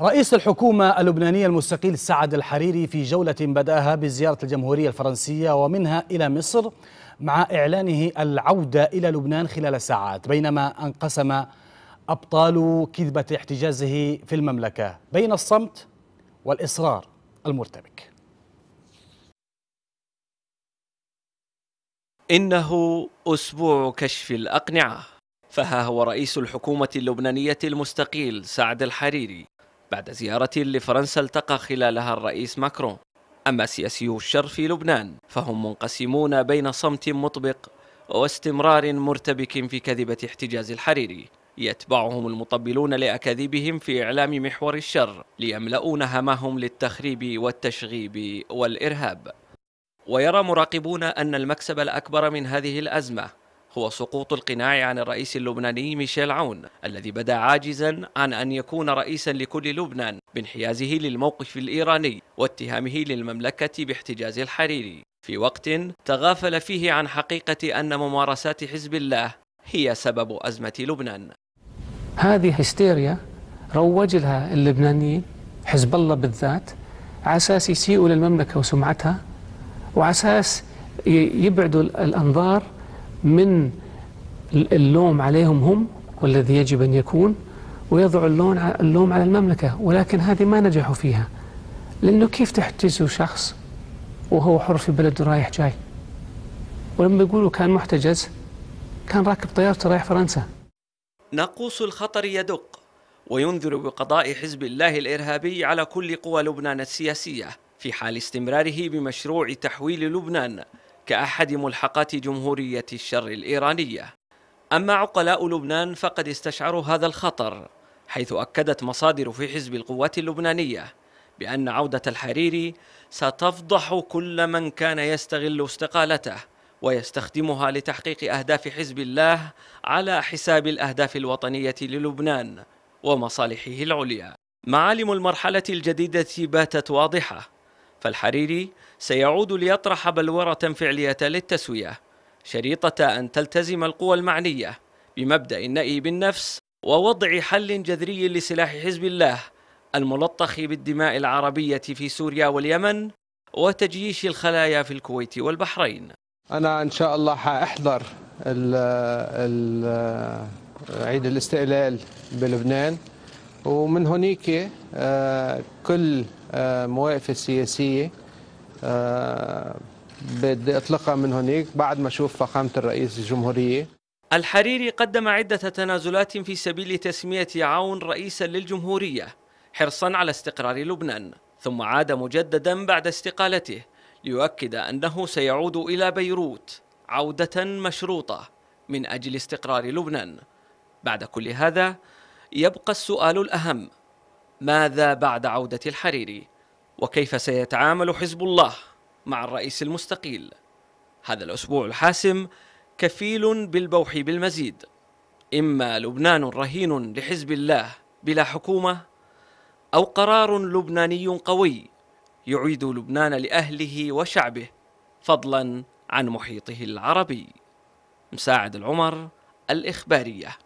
رئيس الحكومة اللبنانية المستقيل سعد الحريري في جولة بدأها بزيارة الجمهورية الفرنسية ومنها إلى مصر مع إعلانه العودة إلى لبنان خلال ساعات بينما انقسم أبطال كذبة احتجازه في المملكة بين الصمت والإصرار المرتبك إنه أسبوع كشف الأقنعة فها هو رئيس الحكومة اللبنانية المستقيل سعد الحريري بعد زيارة لفرنسا التقى خلالها الرئيس ماكرون أما سياسيو الشر في لبنان فهم منقسمون بين صمت مطبق واستمرار مرتبك في كذبة احتجاز الحريري يتبعهم المطبلون لأكاذيبهم في إعلام محور الشر ليملؤون همهم للتخريب والتشغيب والإرهاب ويرى مراقبون أن المكسب الأكبر من هذه الأزمة هو سقوط القناع عن الرئيس اللبناني ميشيل عون الذي بدا عاجزا عن أن يكون رئيسا لكل لبنان بانحيازه للموقف الإيراني واتهامه للمملكة باحتجاز الحريري في وقت تغافل فيه عن حقيقة أن ممارسات حزب الله هي سبب أزمة لبنان هذه هستيريا روج لها اللبنانيين حزب الله بالذات على اساس يسيئوا للمملكه وسمعتها وعلى اساس يبعدوا الانظار من اللوم عليهم هم والذي يجب أن يكون ويضع اللوم على المملكة ولكن هذه ما نجحوا فيها لأنه كيف تحتجزوا شخص وهو حر في بلده رايح جاي ولما يقولوا كان محتجز كان راكب طيارته رايح فرنسا ناقوس الخطر يدق وينذر بقضاء حزب الله الإرهابي على كل قوى لبنان السياسية في حال استمراره بمشروع تحويل لبنان كأحد ملحقات جمهورية الشر الإيرانية أما عقلاء لبنان فقد استشعروا هذا الخطر حيث أكدت مصادر في حزب القوات اللبنانية بأن عودة الحريري ستفضح كل من كان يستغل استقالته ويستخدمها لتحقيق أهداف حزب الله على حساب الأهداف الوطنية للبنان ومصالحه العليا معالم المرحلة الجديدة باتت واضحة فالحريري سيعود ليطرح بلورة فعلية للتسوية شريطة أن تلتزم القوى المعنية بمبدأ النأي بالنفس ووضع حل جذري لسلاح حزب الله الملطخ بالدماء العربية في سوريا واليمن وتجييش الخلايا في الكويت والبحرين أنا إن شاء الله حأحضر عيد الاستقلال بلبنان ومن هنيك آه، كل آه، مواقف السياسية آه، بدي أطلقها من هنيك بعد ما أشوف فخامة الرئيس الجمهورية الحريري قدم عدة تنازلات في سبيل تسمية عون رئيسا للجمهورية حرصا على استقرار لبنان ثم عاد مجددا بعد استقالته ليؤكد أنه سيعود إلى بيروت عودة مشروطة من أجل استقرار لبنان بعد كل هذا يبقى السؤال الأهم ماذا بعد عودة الحريري؟ وكيف سيتعامل حزب الله مع الرئيس المستقيل؟ هذا الأسبوع الحاسم كفيل بالبوح بالمزيد إما لبنان رهين لحزب الله بلا حكومة أو قرار لبناني قوي يعيد لبنان لأهله وشعبه فضلا عن محيطه العربي مساعد العمر الإخبارية